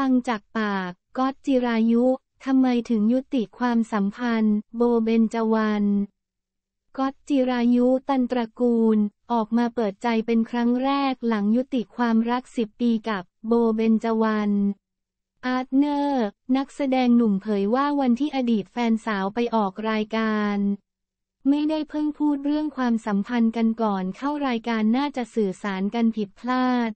ฟังจากปากก็อจิรายุ ทำไมถึงยุติความสัมพันธ์ โบเบนจวันก็อจิรายุตันตระกูล ออกมาเปิดใจเป็นครั้งแรกหลังยุติความรักสิบปีกับ โบเบนจวันอาร์ตเนอร์นักแสดงหนุ่มเผยว่าวันที่อดีตแฟนสาวไปออกรายการ ไม่ได้เพิ่งพูดเรื่องความสัมพันธ์กันก่อนเข้ารายการน่าจะสื่อสารกันผิดพลาด